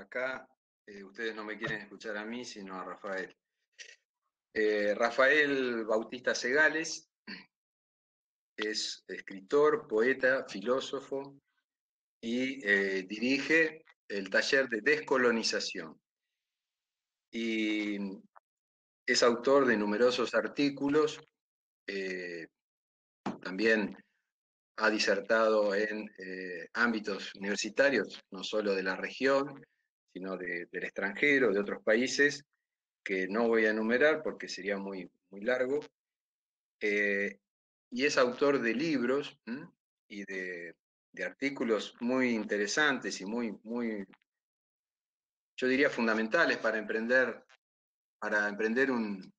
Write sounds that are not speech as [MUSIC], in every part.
acá eh, ustedes no me quieren escuchar a mí, sino a Rafael. Eh, Rafael Bautista Segales es escritor, poeta, filósofo y eh, dirige el taller de descolonización. Y es autor de numerosos artículos, también ha disertado en ámbitos universitarios, no solo de la región, sino del extranjero, de otros países, que no voy a enumerar porque sería muy, muy largo. Eh, y es autor de libros y de, artículos muy interesantes y muy, muy, yo diría, fundamentales para emprender, para emprender un,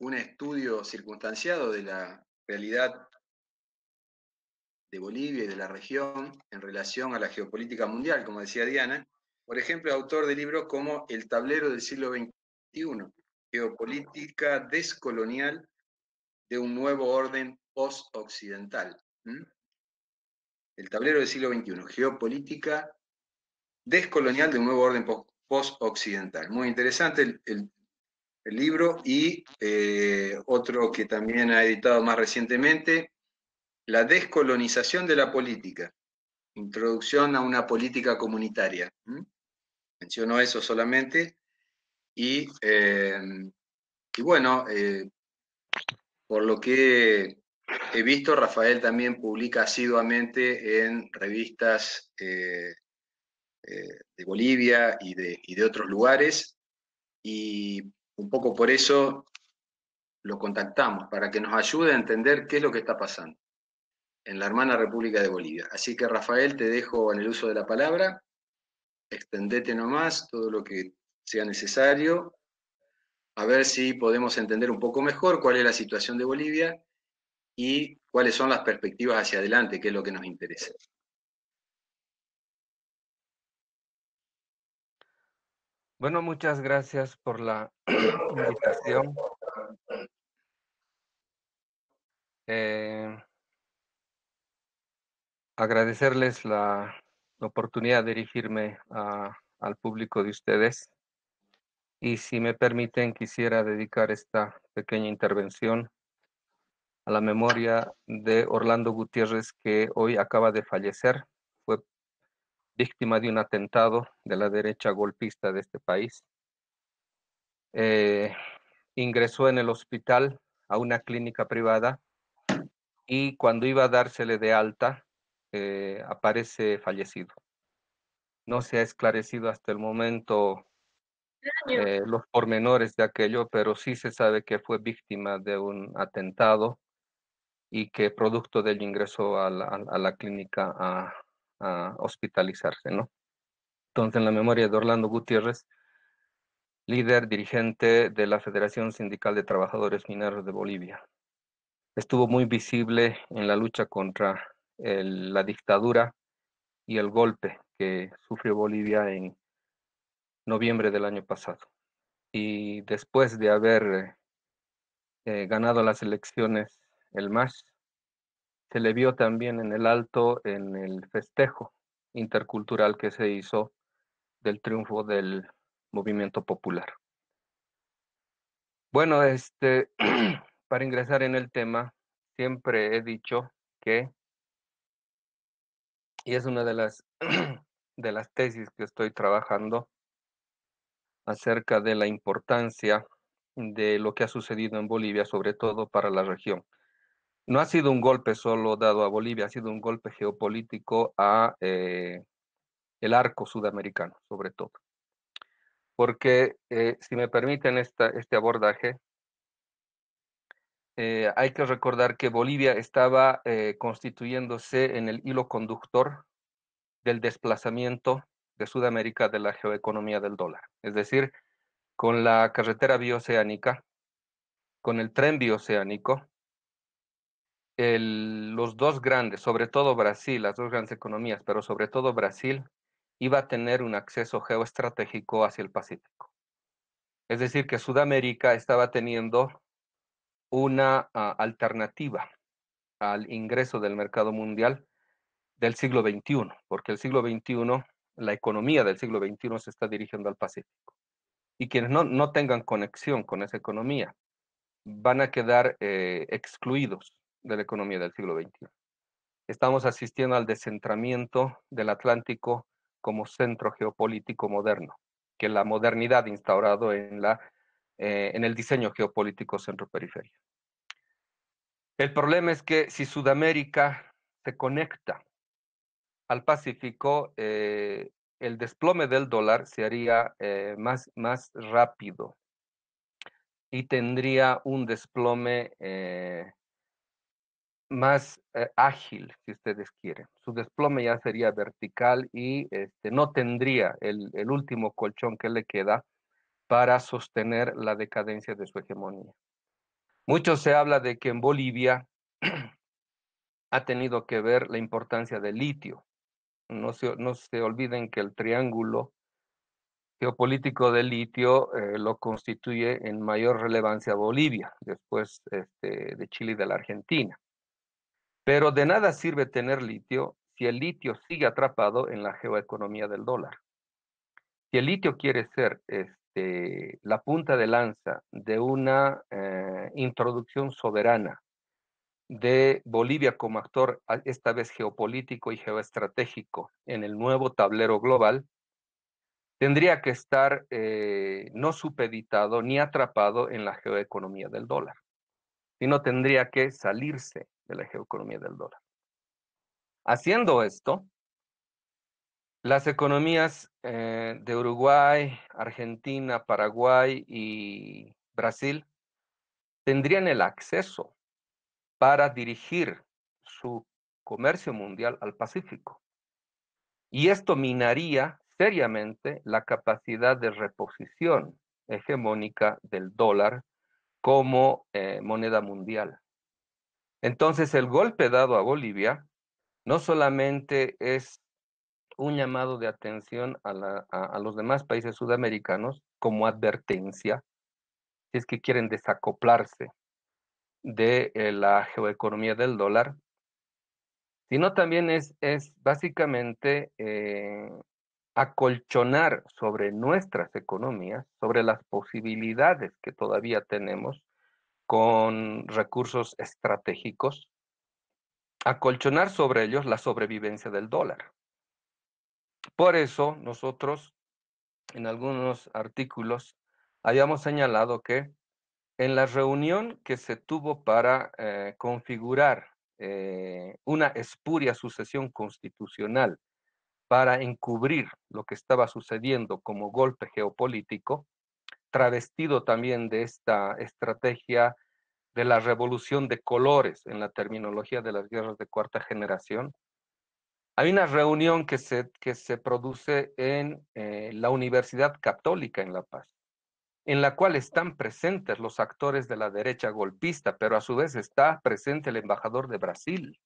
un estudio circunstanciado de la realidad de Bolivia y de la región en relación a la geopolítica mundial, como decía Diana, por ejemplo, autor de libros como El tablero del siglo XXI, Geopolítica descolonial de un nuevo orden post-occidental. El tablero del siglo XXI, Geopolítica descolonial de un nuevo orden post-occidental. Muy interesante el, libro y eh, otro que también ha editado más recientemente, La descolonización de la política, Introducción a una política comunitaria menciono eso solamente. Y, eh, y bueno, eh, por lo que he visto, Rafael también publica asiduamente en revistas eh, de Bolivia y de, y de otros lugares. Y un poco por eso lo contactamos, para que nos ayude a entender qué es lo que está pasando en la hermana República de Bolivia. Así que Rafael, te dejo en el uso de la palabra extendete nomás todo lo que sea necesario, a ver si podemos entender un poco mejor cuál es la situación de Bolivia y cuáles son las perspectivas hacia adelante, que es lo que nos interesa. Bueno, muchas gracias por la [CLEARS THROAT] invitación. Eh, agradecerles la la oportunidad de dirigirme al público de ustedes. Y si me permiten, quisiera dedicar esta pequeña intervención a la memoria de Orlando Gutiérrez, que hoy acaba de fallecer. Fue víctima de un atentado de la derecha golpista de este país. Eh, ingresó en el hospital a una clínica privada y cuando iba a dársele de alta, eh, aparece fallecido. No se ha esclarecido hasta el momento eh, los pormenores de aquello, pero sí se sabe que fue víctima de un atentado y que producto del ingreso a la, clínica a, hospitalizarse, ¿no? Entonces, en la memoria de Orlando Gutiérrez, líder dirigente de la Federación Sindical de Trabajadores Mineros de Bolivia, estuvo muy visible en la lucha contra la dictadura y el golpe que sufrió Bolivia en noviembre del año pasado. Y después de haber eh, ganado las elecciones el MAS, se le vio también en el alto en el festejo intercultural que se hizo del triunfo del movimiento popular. Bueno, este, [CLEARS THROAT] para ingresar en el tema, siempre he dicho que y es una de las, [CLEARS THROAT] de las tesis que estoy trabajando acerca de la importancia de lo que ha sucedido en Bolivia, sobre todo para la región. No ha sido un golpe solo dado a Bolivia, ha sido un golpe geopolítico a eh, el arco sudamericano, sobre todo. Porque, eh, si me permiten esta, este abordaje, eh, hay que recordar que Bolivia estaba eh, constituyéndose en el hilo conductor del desplazamiento de Sudamérica de la geoeconomía del dólar. Es decir, con la carretera bioceánica, con el tren bioceánico, los dos grandes, sobre todo Brasil, las dos grandes economías, pero sobre todo Brasil, iba a tener un acceso geoestratégico hacia el Pacífico. Es decir, que Sudamérica estaba teniendo una ah, alternativa al ingreso del mercado mundial del siglo XXI, porque el siglo XXI, la economía del siglo XXI se está dirigiendo al Pacífico. Y quienes no, tengan conexión con esa economía van a quedar eh, excluidos de la economía del siglo XXI. Estamos asistiendo al descentramiento del Atlántico como centro geopolítico moderno, que la modernidad instaurado en, la, eh, en el diseño geopolítico centro-periferia. El problema es que si Sudamérica se conecta al Pacífico, eh, el desplome del dólar se haría eh, más, más rápido y tendría un desplome eh, más ágil, si ustedes quieren. Su desplome ya sería vertical y este, no tendría el último colchón que le queda para sostener la decadencia de su hegemonía. Mucho se habla de que en Bolivia [CLEARS THROAT] ha tenido que ver la importancia del litio. No se, no se olviden que el triángulo geopolítico del litio eh, lo constituye en mayor relevancia Bolivia, después este, de Chile y de la Argentina. Pero de nada sirve tener litio si el litio sigue atrapado en la geoeconomía del dólar. Si el litio quiere ser este, la punta de lanza de una eh, introducción soberana de Bolivia como actor, esta vez geopolítico y geoestratégico, en el nuevo tablero global, tendría que estar eh, no supeditado ni atrapado en la geoeconomía del dólar, sino tendría que salirse de la geoeconomía del dólar. Haciendo esto, las economías eh, de Uruguay, Argentina, Paraguay y Brasil tendrían el acceso para dirigir su comercio mundial al Pacífico. Y esto minaría seriamente la capacidad de reposición hegemónica del dólar como eh, moneda mundial. Entonces, el golpe dado a Bolivia no solamente es un llamado de atención a, los demás países sudamericanos como advertencia, si es que quieren desacoplarse de eh, la geoeconomía del dólar, sino también es, básicamente eh, acolchonar sobre nuestras economías, sobre las posibilidades que todavía tenemos con recursos estratégicos, acolchonar sobre ellos la sobrevivencia del dólar. Por eso nosotros en algunos artículos habíamos señalado que en la reunión que se tuvo para eh, configurar eh, una espuria sucesión constitucional para encubrir lo que estaba sucediendo como golpe geopolítico, travestido también de esta estrategia de la revolución de colores en la terminología de las guerras de cuarta generación, hay una reunión que se, que se produce en eh, la Universidad Católica en La Paz, en la cual están presentes los actores de la derecha golpista, pero a su vez está presente el embajador de Brasil,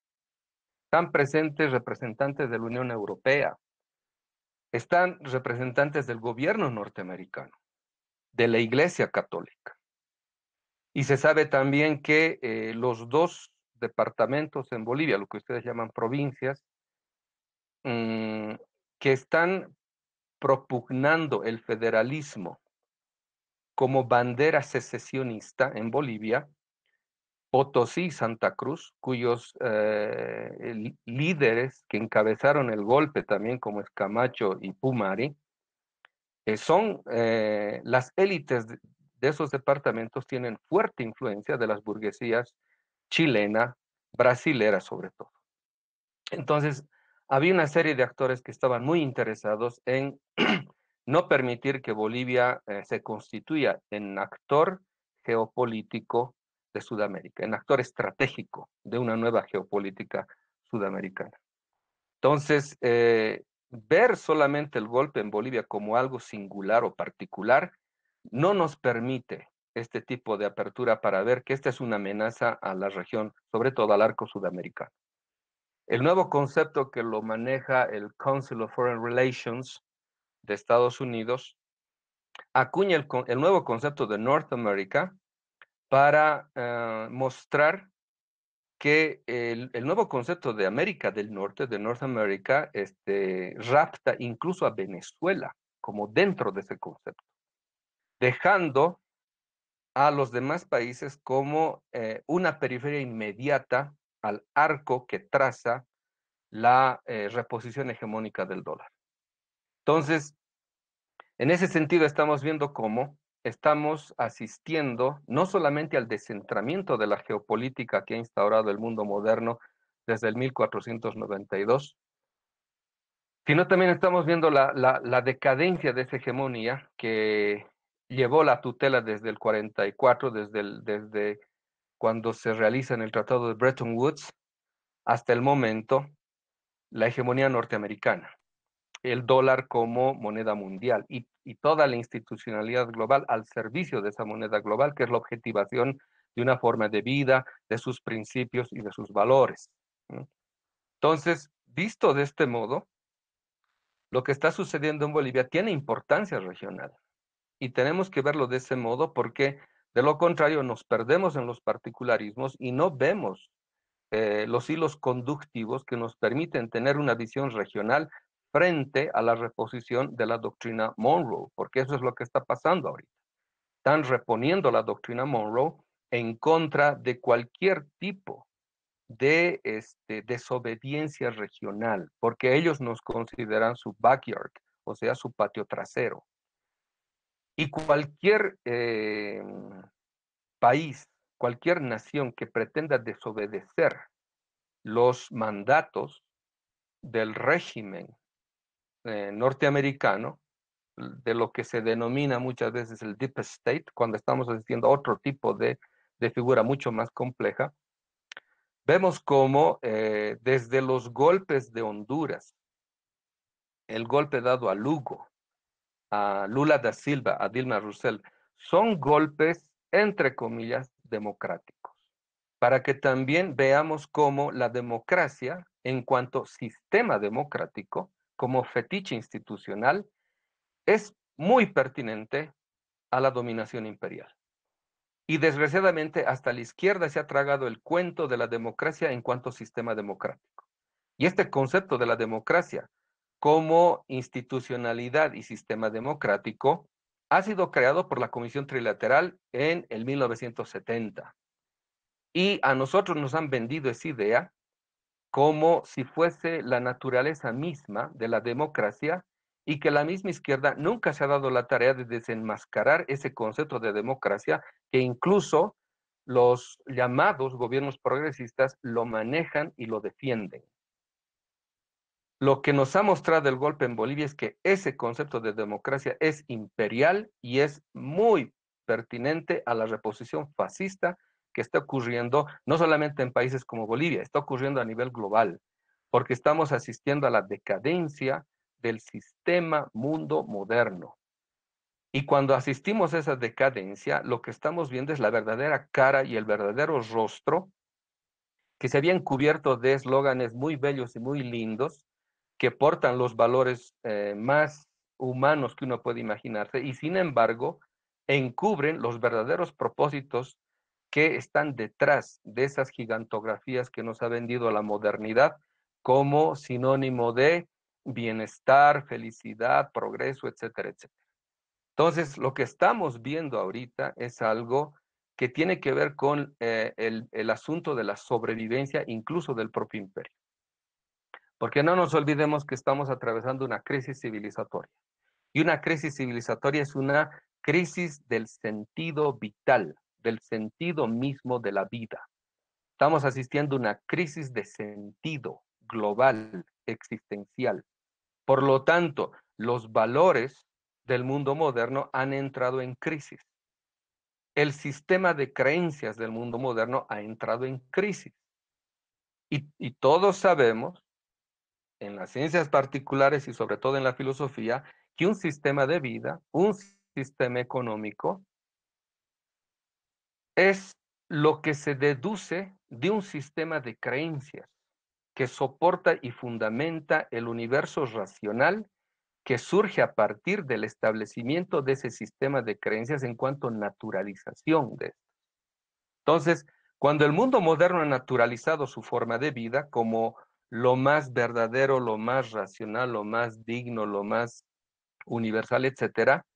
están presentes representantes de la Unión Europea, están representantes del gobierno norteamericano, de la Iglesia Católica. Y se sabe también que eh, los dos departamentos en Bolivia, lo que ustedes llaman provincias, Mm, que están propugnando el federalismo como bandera secesionista en Bolivia, Potosí y Santa Cruz, cuyos eh, líderes que encabezaron el golpe también, como Escamacho Camacho y Pumari, eh, son eh, las élites de, esos departamentos tienen fuerte influencia de las burguesías chilena, brasilera sobre todo. Entonces, había una serie de actores que estaban muy interesados en [CLEARS THROAT] no permitir que Bolivia eh, se constituya en actor geopolítico de Sudamérica, en actor estratégico de una nueva geopolítica sudamericana. Entonces, eh, ver solamente el golpe en Bolivia como algo singular o particular no nos permite este tipo de apertura para ver que esta es una amenaza a la región, sobre todo al arco sudamericano. El nuevo concepto que lo maneja el Council of Foreign Relations de Estados Unidos acuña el, nuevo concepto de North America para eh, mostrar que el, nuevo concepto de América del Norte, de North America, este, rapta incluso a Venezuela como dentro de ese concepto, dejando a los demás países como eh, una periferia inmediata al arco que traza la eh, reposición hegemónica del dólar. Entonces, en ese sentido estamos viendo cómo estamos asistiendo no solamente al descentramiento de la geopolítica que ha instaurado el mundo moderno desde el 1492, sino también estamos viendo la, decadencia de esa hegemonía que llevó la tutela desde el 44, desde, el, desde cuando se realiza en el Tratado de Bretton Woods, hasta el momento, la hegemonía norteamericana, el dólar como moneda mundial y, toda la institucionalidad global al servicio de esa moneda global, que es la objetivación de una forma de vida, de sus principios y de sus valores. Entonces, visto de este modo, lo que está sucediendo en Bolivia tiene importancia regional y tenemos que verlo de ese modo porque de lo contrario, nos perdemos en los particularismos y no vemos eh, los hilos conductivos que nos permiten tener una visión regional frente a la reposición de la doctrina Monroe, porque eso es lo que está pasando ahorita. Están reponiendo la doctrina Monroe en contra de cualquier tipo de este, desobediencia regional, porque ellos nos consideran su backyard, o sea, su patio trasero. Y cualquier eh, país, cualquier nación que pretenda desobedecer los mandatos del régimen eh, norteamericano, de lo que se denomina muchas veces el deep state, cuando estamos asistiendo a otro tipo de, figura mucho más compleja, vemos cómo eh, desde los golpes de Honduras, el golpe dado a Lugo, a Lula da Silva, a Dilma Rousseff, son golpes entre comillas, democráticos, para que también veamos cómo la democracia, en cuanto sistema democrático, como fetiche institucional, es muy pertinente a la dominación imperial. Y desgraciadamente hasta la izquierda se ha tragado el cuento de la democracia en cuanto sistema democrático. Y este concepto de la democracia como institucionalidad y sistema democrático ha sido creado por la Comisión Trilateral en el 1970. Y a nosotros nos han vendido esa idea como si fuese la naturaleza misma de la democracia y que la misma izquierda nunca se ha dado la tarea de desenmascarar ese concepto de democracia que incluso los llamados gobiernos progresistas lo manejan y lo defienden. Lo que nos ha mostrado el golpe en Bolivia es que ese concepto de democracia es imperial y es muy pertinente a la reposición fascista que está ocurriendo no solamente en países como Bolivia, está ocurriendo a nivel global, porque estamos asistiendo a la decadencia del sistema mundo moderno. Y cuando asistimos a esa decadencia, lo que estamos viendo es la verdadera cara y el verdadero rostro que se habían cubierto de eslóganes muy bellos y muy lindos, que portan los valores eh, más humanos que uno puede imaginarse y sin embargo encubren los verdaderos propósitos que están detrás de esas gigantografías que nos ha vendido la modernidad como sinónimo de bienestar, felicidad, progreso, etcétera, etcétera. Entonces, lo que estamos viendo ahorita es algo que tiene que ver con eh, el asunto de la sobrevivencia incluso del propio imperio. Porque no nos olvidemos que estamos atravesando una crisis civilizatoria. Y una crisis civilizatoria es una crisis del sentido vital, del sentido mismo de la vida. Estamos asistiendo a una crisis de sentido global, existencial. Por lo tanto, los valores del mundo moderno han entrado en crisis. El sistema de creencias del mundo moderno ha entrado en crisis. Y, todos sabemos en las ciencias particulares y sobre todo en la filosofía que un sistema de vida, un sistema económico, es lo que se deduce de un sistema de creencias que soporta y fundamenta el universo racional que surge a partir del establecimiento de ese sistema de creencias en cuanto a naturalización de esto. Entonces, cuando el mundo moderno ha naturalizado su forma de vida como lo más verdadero, lo más racional, lo más digno, lo más universal, etcétera,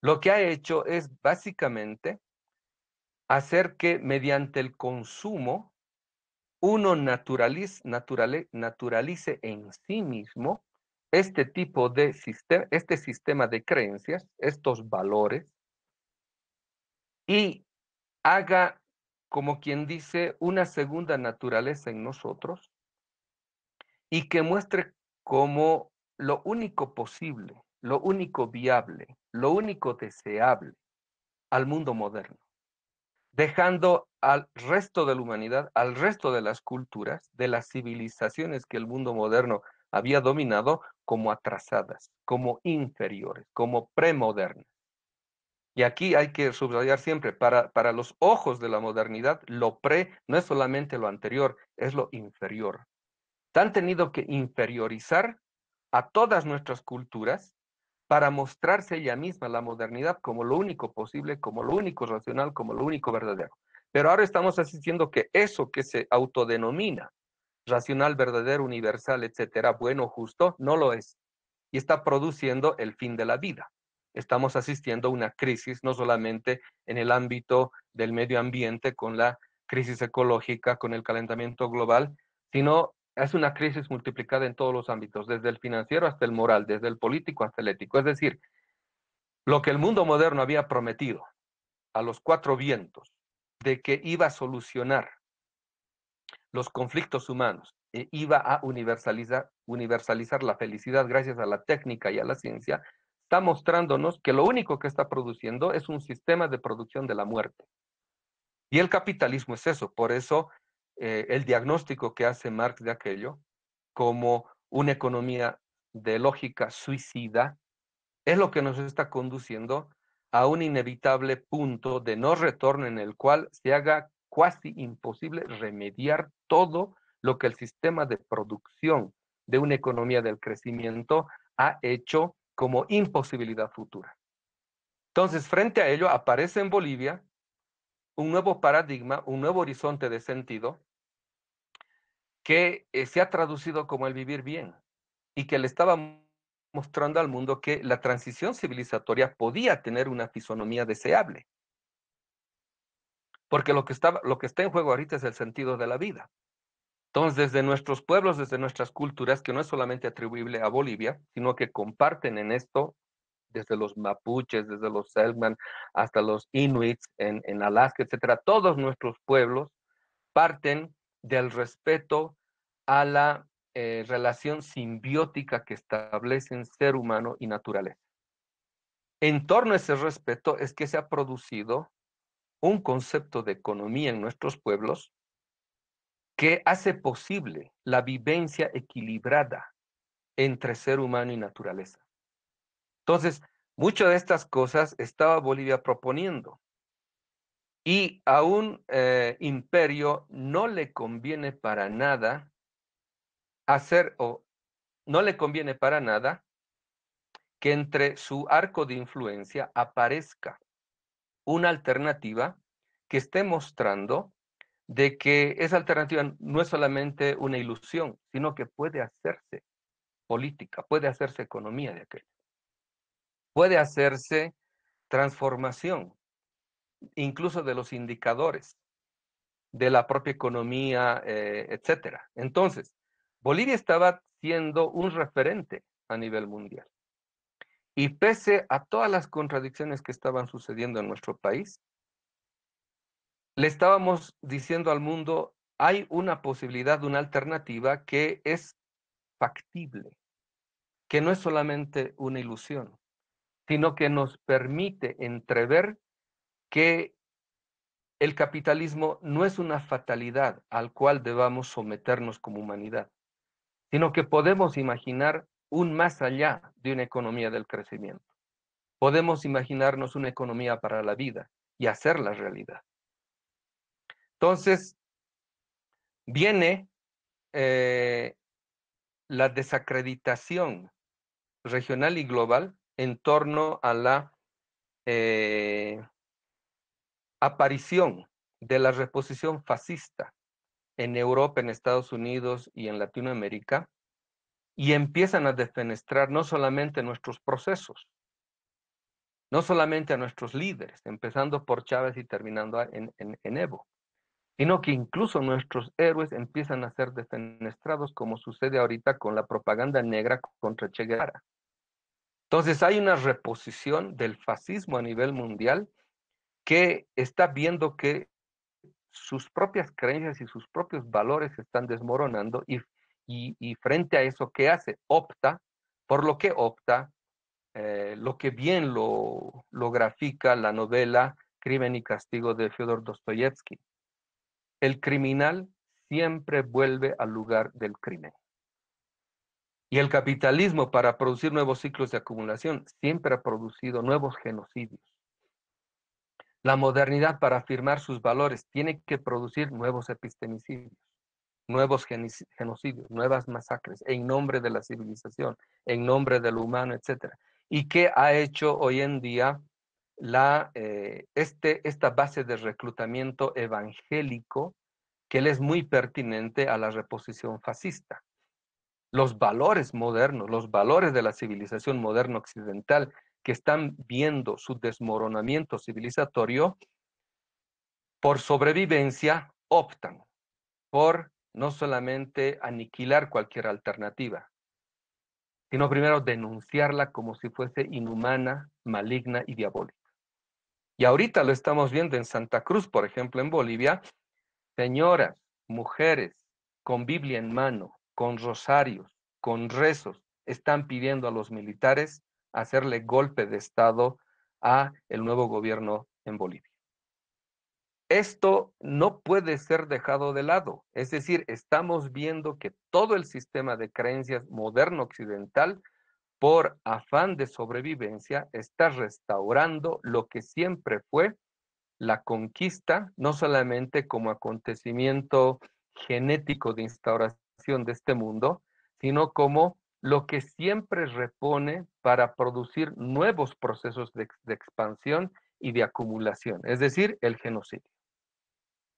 lo que ha hecho es básicamente hacer que mediante el consumo uno naturalice en sí mismo este tipo de sistema, este sistema de creencias, estos valores, y haga, como quien dice, una segunda naturaleza en nosotros, y que muestre como lo único posible, lo único viable, lo único deseable al mundo moderno, dejando al resto de la humanidad, al resto de las culturas, de las civilizaciones que el mundo moderno había dominado como atrasadas, como inferiores, como premodernas. Y aquí hay que subrayar siempre, para, para los ojos de la modernidad, lo pre no es solamente lo anterior, es lo inferior, han tenido que inferiorizar a todas nuestras culturas para mostrarse ella misma, la modernidad, como lo único posible, como lo único racional, como lo único verdadero. Pero ahora estamos asistiendo que eso que se autodenomina racional, verdadero, universal, etcétera, bueno, justo, no lo es. Y está produciendo el fin de la vida. Estamos asistiendo a una crisis, no solamente en el ámbito del medio ambiente, con la crisis ecológica, con el calentamiento global, sino es una crisis multiplicada en todos los ámbitos, desde el financiero hasta el moral, desde el político hasta el ético. Es decir, lo que el mundo moderno había prometido a los cuatro vientos de que iba a solucionar los conflictos humanos e iba a universalizar, universalizar la felicidad gracias a la técnica y a la ciencia, está mostrándonos que lo único que está produciendo es un sistema de producción de la muerte. Y el capitalismo es eso, por eso eh, el diagnóstico que hace Marx de aquello como una economía de lógica suicida, es lo que nos está conduciendo a un inevitable punto de no retorno en el cual se haga casi imposible remediar todo lo que el sistema de producción de una economía del crecimiento ha hecho como imposibilidad futura. Entonces, frente a ello, aparece en Bolivia un nuevo paradigma, un nuevo horizonte de sentido, que eh, se ha traducido como el vivir bien y que le estaba mostrando al mundo que la transición civilizatoria podía tener una fisonomía deseable. Porque lo que, está, lo que está en juego ahorita es el sentido de la vida. Entonces, desde nuestros pueblos, desde nuestras culturas, que no es solamente atribuible a Bolivia, sino que comparten en esto, desde los mapuches, desde los selman, hasta los inuits en, en Alaska, etcétera, todos nuestros pueblos parten del respeto a la eh, relación simbiótica que establecen ser humano y naturaleza. En torno a ese respeto es que se ha producido un concepto de economía en nuestros pueblos que hace posible la vivencia equilibrada entre ser humano y naturaleza. Entonces, muchas de estas cosas estaba Bolivia proponiendo. Y a un eh, imperio no le conviene para nada hacer, o no le conviene para nada que entre su arco de influencia aparezca una alternativa que esté mostrando de que esa alternativa no es solamente una ilusión, sino que puede hacerse política, puede hacerse economía de aquello, puede hacerse transformación incluso de los indicadores de la propia economía, eh, etcétera. Entonces, Bolivia estaba siendo un referente a nivel mundial. Y pese a todas las contradicciones que estaban sucediendo en nuestro país, le estábamos diciendo al mundo, hay una posibilidad, una alternativa que es factible, que no es solamente una ilusión, sino que nos permite entrever que el capitalismo no es una fatalidad al cual debamos someternos como humanidad, sino que podemos imaginar un más allá de una economía del crecimiento. Podemos imaginarnos una economía para la vida y hacerla realidad. Entonces, viene eh, la desacreditación regional y global en torno a la eh, aparición de la reposición fascista en Europa, en Estados Unidos y en Latinoamérica, y empiezan a defenestrar no solamente nuestros procesos, no solamente a nuestros líderes, empezando por Chávez y terminando en, en, en Evo, sino que incluso nuestros héroes empiezan a ser defenestrados, como sucede ahorita con la propaganda negra contra Che Guevara. Entonces hay una reposición del fascismo a nivel mundial que está viendo que sus propias creencias y sus propios valores están desmoronando y, frente a eso, ¿qué hace? Opta, por lo que opta, eh, lo que bien lo, lo grafica la novela Crimen y Castigo de Fyodor Dostoyevsky. El criminal siempre vuelve al lugar del crimen. Y el capitalismo para producir nuevos ciclos de acumulación siempre ha producido nuevos genocidios la modernidad para afirmar sus valores tiene que producir nuevos epistemicidios, nuevos genocidios, nuevas masacres en nombre de la civilización, en nombre del humano, etc. ¿Y qué ha hecho hoy en día la, eh, este, esta base de reclutamiento evangélico que le es muy pertinente a la reposición fascista? Los valores modernos, los valores de la civilización moderna occidental que están viendo su desmoronamiento civilizatorio, por sobrevivencia optan por no solamente aniquilar cualquier alternativa, sino primero denunciarla como si fuese inhumana, maligna y diabólica. Y ahorita lo estamos viendo en Santa Cruz, por ejemplo, en Bolivia, señoras, mujeres, con Biblia en mano, con rosarios, con rezos, están pidiendo a los militares hacerle golpe de Estado a el nuevo gobierno en Bolivia. Esto no puede ser dejado de lado, es decir, estamos viendo que todo el sistema de creencias moderno occidental, por afán de sobrevivencia, está restaurando lo que siempre fue la conquista, no solamente como acontecimiento genético de instauración de este mundo, sino como lo que siempre repone para producir nuevos procesos de, expansión y de acumulación, es decir, el genocidio.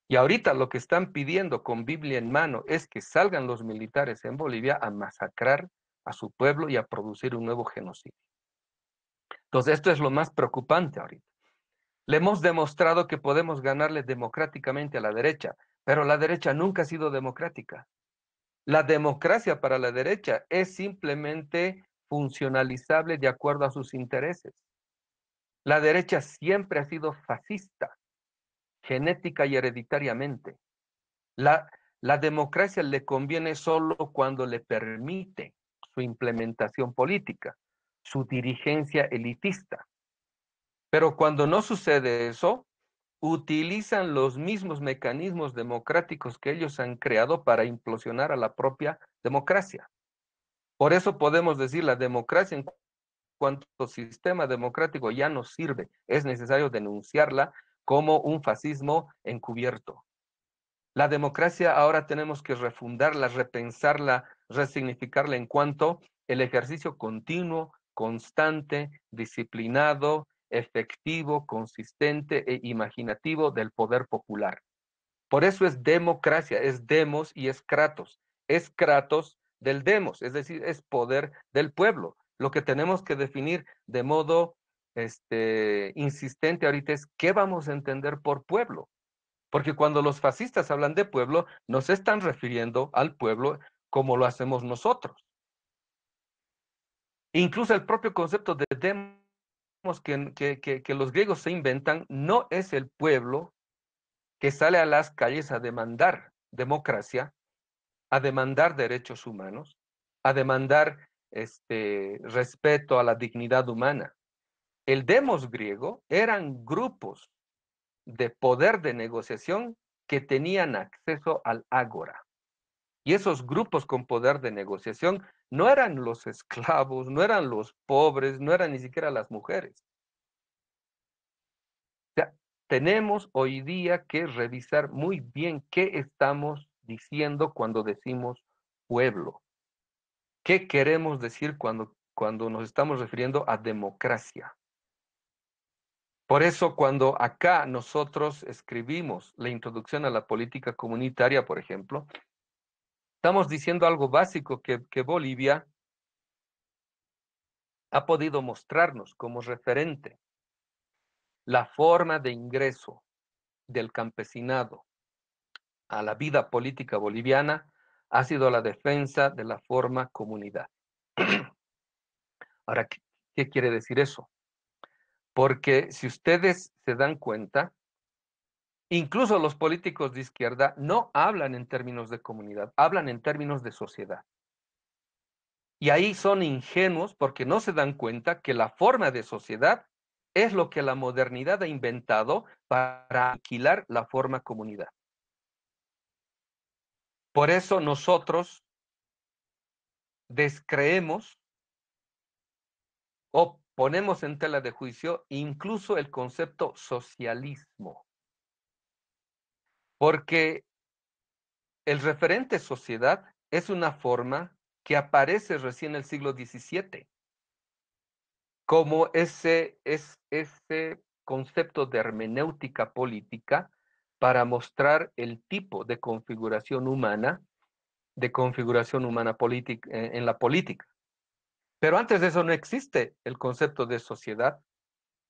Y ahorita lo que están pidiendo con Biblia en mano es que salgan los militares en Bolivia a masacrar a su pueblo y a producir un nuevo genocidio. Entonces, esto es lo más preocupante ahorita. Le hemos demostrado que podemos ganarle democráticamente a la derecha, pero la derecha nunca ha sido democrática. La democracia para la derecha es simplemente funcionalizable de acuerdo a sus intereses. La derecha siempre ha sido fascista, genética y hereditariamente. La, democracia le conviene solo cuando le permite su implementación política, su dirigencia elitista. Pero cuando no sucede eso, utilizan los mismos mecanismos democráticos que ellos han creado para implosionar a la propia democracia. Por eso podemos decir la democracia en cuanto sistema democrático ya no sirve, es necesario denunciarla como un fascismo encubierto. La democracia ahora tenemos que refundarla, repensarla, resignificarla en cuanto el ejercicio continuo, constante, disciplinado, efectivo, consistente e imaginativo del poder popular. Por eso es democracia, es demos y es kratos. Es kratos del demos, es decir, es poder del pueblo. Lo que tenemos que definir de modo este, insistente ahorita es qué vamos a entender por pueblo. Porque cuando los fascistas hablan de pueblo, nos están refiriendo al pueblo como lo hacemos nosotros. Incluso el propio concepto de demos que, los griegos se inventan, no es el pueblo que sale a las calles a demandar democracia, a demandar derechos humanos, a demandar este, respeto a la dignidad humana. El demos griego eran grupos de poder de negociación que tenían acceso al ágora. Y esos grupos con poder de negociación no eran los esclavos, no eran los pobres, no eran ni siquiera las mujeres. tenemos hoy día que revisar muy bien qué estamos diciendo cuando decimos pueblo. ¿Qué queremos decir cuando, cuando nos estamos refiriendo a democracia? Por eso cuando acá nosotros escribimos la introducción a la política comunitaria, por ejemplo, Estamos diciendo algo básico que, Bolivia ha podido mostrarnos como referente la forma de ingreso del campesinado a la vida política boliviana ha sido la defensa de la forma comunidad. Ahora, qué quiere decir eso? Porque si ustedes se dan cuenta, Incluso los políticos de izquierda no hablan en términos de comunidad, hablan en términos de sociedad. Y ahí son ingenuos porque no se dan cuenta que la forma de sociedad es lo que la modernidad ha inventado para alquilar la forma comunidad. Por eso nosotros descreemos o ponemos en tela de juicio incluso el concepto socialismo porque el referente sociedad es una forma que aparece recién en el siglo XVII, como ese, es, ese concepto de hermenéutica política para mostrar el tipo de configuración humana, de configuración humana política, eh, en la política. Pero antes de eso no existe el concepto de sociedad,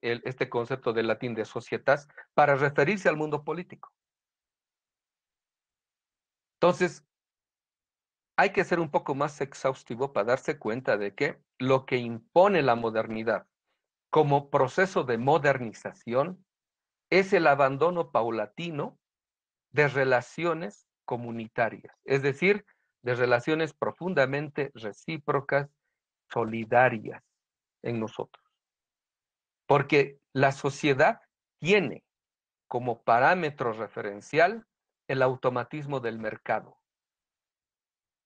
este concepto del latín de societas, para referirse al mundo político. Entonces, hay que ser un poco más exhaustivo para darse cuenta de que lo que impone la modernidad como proceso de modernización es el abandono paulatino de relaciones comunitarias, es decir, de relaciones profundamente recíprocas, solidarias en nosotros. Porque la sociedad tiene como parámetro referencial el automatismo del mercado.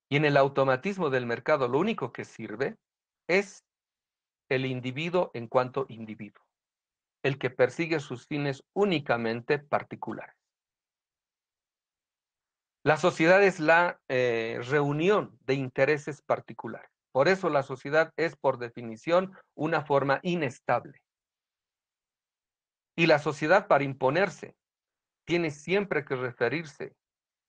Y en el automatismo del mercado lo único que sirve es el individuo en cuanto individuo, el que persigue sus fines únicamente particulares. La sociedad es la eh, reunión de intereses particulares. Por eso la sociedad es, por definición, una forma inestable. Y la sociedad para imponerse tiene siempre que referirse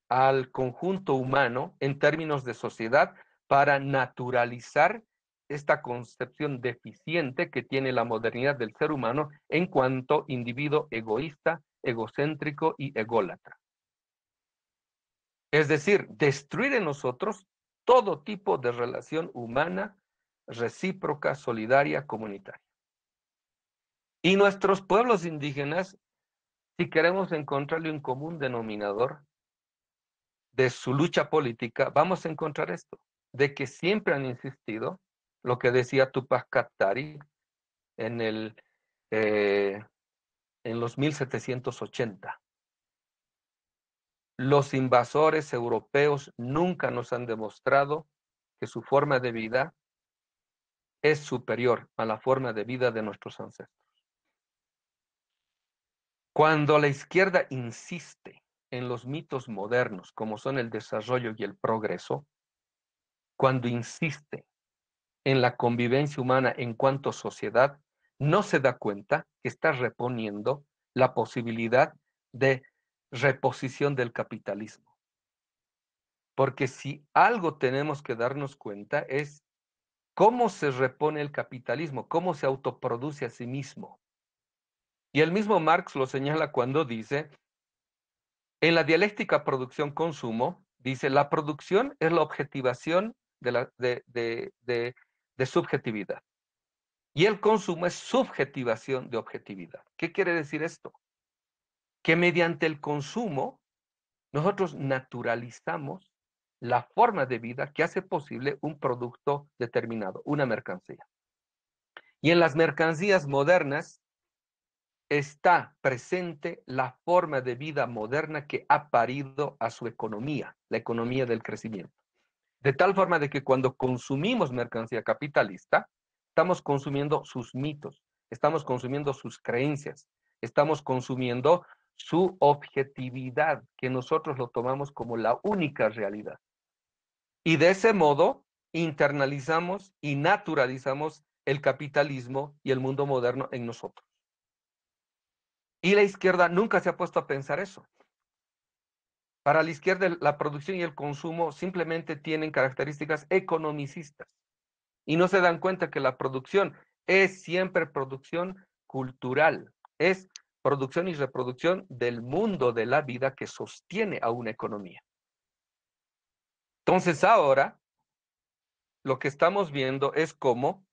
al conjunto humano en términos de sociedad para naturalizar esta concepción deficiente que tiene la modernidad del ser humano en cuanto individuo egoísta, egocéntrico y ególatra. Es decir, destruir en nosotros todo tipo de relación humana, recíproca, solidaria, comunitaria. Y nuestros pueblos indígenas si queremos encontrarle un común denominador de su lucha política, vamos a encontrar esto, de que siempre han insistido lo que decía Tupac Katari en, el, eh, en los 1780. Los invasores europeos nunca nos han demostrado que su forma de vida es superior a la forma de vida de nuestros ancestros. Cuando la izquierda insiste en los mitos modernos, como son el desarrollo y el progreso, cuando insiste en la convivencia humana en cuanto a sociedad, no se da cuenta que está reponiendo la posibilidad de reposición del capitalismo. Porque si algo tenemos que darnos cuenta es cómo se repone el capitalismo, cómo se autoproduce a sí mismo. Y el mismo Marx lo señala cuando dice, en la dialéctica producción-consumo, dice, la producción es la objetivación de, la, de, de, de subjetividad. Y el consumo es subjetivación de objetividad. ¿Qué quiere decir esto? Que mediante el consumo, nosotros naturalizamos la forma de vida que hace posible un producto determinado, una mercancía. Y en las mercancías modernas, está presente la forma de vida moderna que ha parido a su economía, la economía del crecimiento. De tal forma de que cuando consumimos mercancía capitalista, estamos consumiendo sus mitos, estamos consumiendo sus creencias, estamos consumiendo su objetividad, que nosotros lo tomamos como la única realidad. Y de ese modo internalizamos y naturalizamos el capitalismo y el mundo moderno en nosotros. Y la izquierda nunca se ha puesto a pensar eso. Para la izquierda, la producción y el consumo simplemente tienen características economicistas y no se dan cuenta que la producción es siempre producción cultural, es producción y reproducción del mundo de la vida que sostiene a una economía. Entonces ahora lo que estamos viendo es cómo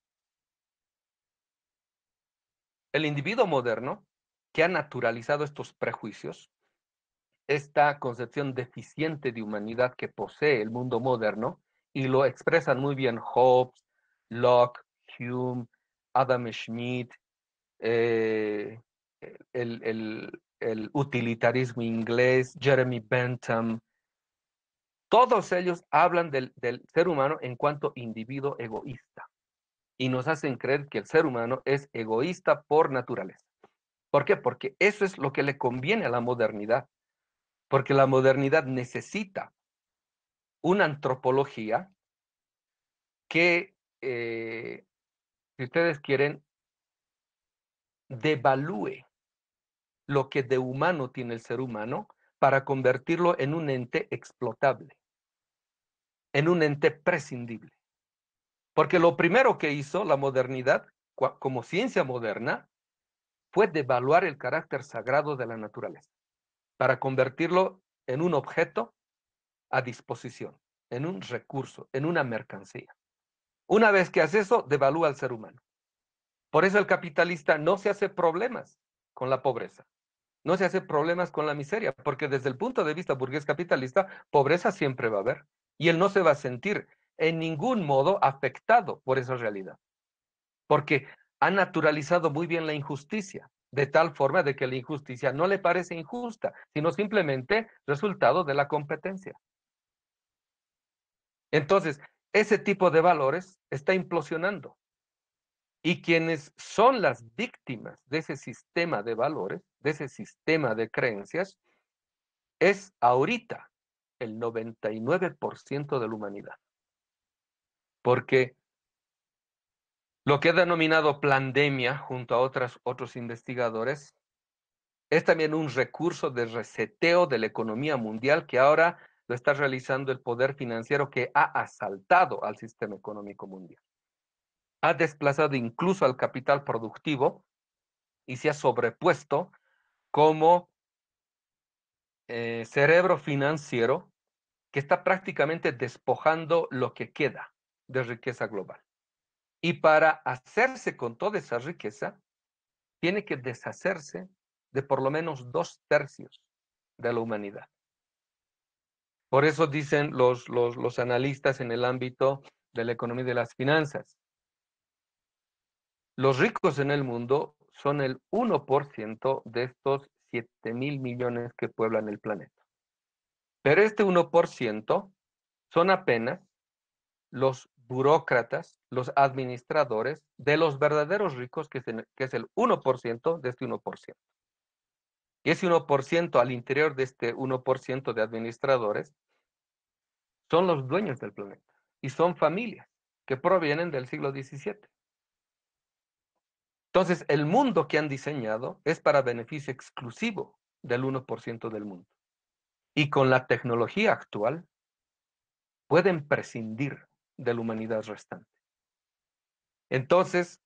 el individuo moderno que ha naturalizado estos prejuicios, esta concepción deficiente de humanidad que posee el mundo moderno, y lo expresan muy bien Hobbes, Locke, Hume, Adam Schmidt, eh, el, utilitarismo inglés, Jeremy Bentham, todos ellos hablan del, del, ser humano en cuanto individuo egoísta y nos hacen creer que el ser humano es egoísta por naturaleza. ¿Por qué? Porque eso es lo que le conviene a la modernidad. Porque la modernidad necesita una antropología que, eh, si ustedes quieren, devalúe lo que de humano tiene el ser humano para convertirlo en un ente explotable, en un ente prescindible. Porque lo primero que hizo la modernidad como ciencia moderna fue devaluar el carácter sagrado de la naturaleza para convertirlo en un objeto a disposición, en un recurso, en una mercancía. Una vez que hace eso, devalúa al ser humano. Por eso el capitalista no se hace problemas con la pobreza, no se hace problemas con la miseria, porque desde el punto de vista burgués capitalista, pobreza siempre va a haber y él no se va a sentir en ningún modo afectado por esa realidad. Porque ha naturalizado muy bien la injusticia, de tal forma de que la injusticia no le parece injusta, sino simplemente resultado de la competencia. Entonces, ese tipo de valores está implosionando. Y quienes son las víctimas de ese sistema de valores, de ese sistema de creencias, es ahorita el 99% de la humanidad. Porque lo que ha denominado pandemia junto a otras, otros investigadores, es también un recurso de reseteo de la economía mundial que ahora lo está realizando el poder financiero que ha asaltado al sistema económico mundial. Ha desplazado incluso al capital productivo y se ha sobrepuesto como eh, cerebro financiero que está prácticamente despojando lo que queda de riqueza global. Y para hacerse con toda esa riqueza, tiene que deshacerse de por lo menos dos tercios de la humanidad. Por eso dicen los, los, analistas en el ámbito de la economía y de las finanzas, los ricos en el mundo son el 1% de estos 7 mil millones que pueblan el planeta. Pero este 1% son apenas los burócratas, los administradores, de los verdaderos ricos, que es, el, 1% de este 1%. Y ese 1% al interior de este 1% de administradores son los dueños del planeta y son familias que provienen del siglo XVII. Entonces, el mundo que han diseñado es para beneficio exclusivo del 1% del mundo. Y con la tecnología actual, pueden prescindir de la humanidad restante. Entonces,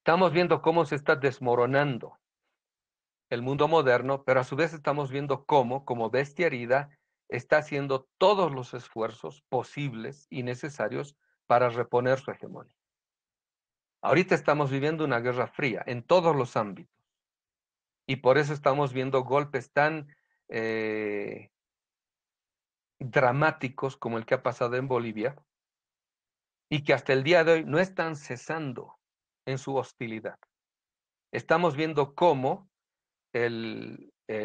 estamos viendo cómo se está desmoronando el mundo moderno, pero a su vez estamos viendo cómo, como bestia herida, está haciendo todos los esfuerzos posibles y necesarios para reponer su hegemonía. Ahorita estamos viviendo una guerra fría en todos los ámbitos y por eso estamos viendo golpes tan eh, dramáticos como el que ha pasado en Bolivia y que hasta el día de hoy no están cesando en su hostilidad. Estamos viendo cómo eh,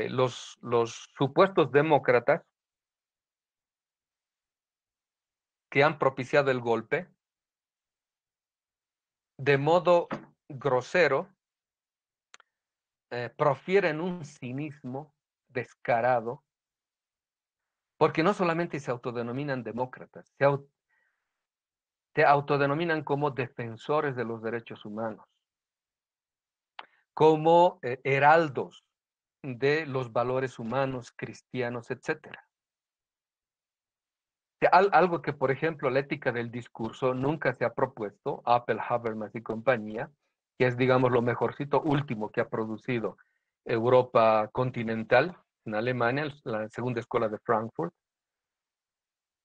los, supuestos demócratas que han propiciado el golpe, de modo grosero, eh, profieren un cinismo descarado porque no solamente se autodenominan demócratas, se autodenominan como defensores de los derechos humanos, como eh, heraldos de los valores humanos, cristianos, etc. algo que, por ejemplo, la ética del discurso nunca se ha propuesto, Apple, Habermas y compañía, que es, digamos, lo mejorcito último que ha producido Europa continental, en Alemania, la segunda escuela de Frankfurt,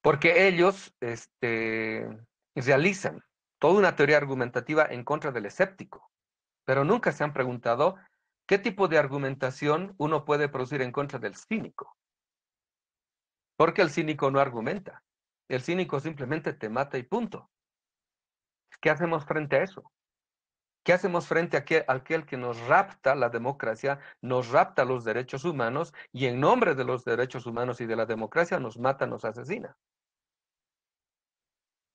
porque ellos este, realizan toda una teoría argumentativa en contra del escéptico, pero nunca se han preguntado qué tipo de argumentación uno puede producir en contra del cínico. Porque el cínico no argumenta, el cínico simplemente te mata y punto. ¿Qué hacemos frente a eso? ¿Qué hacemos frente a aquel, que nos rapta la democracia, nos rapta los derechos humanos y en nombre de los derechos humanos y de la democracia nos mata, nos asesina?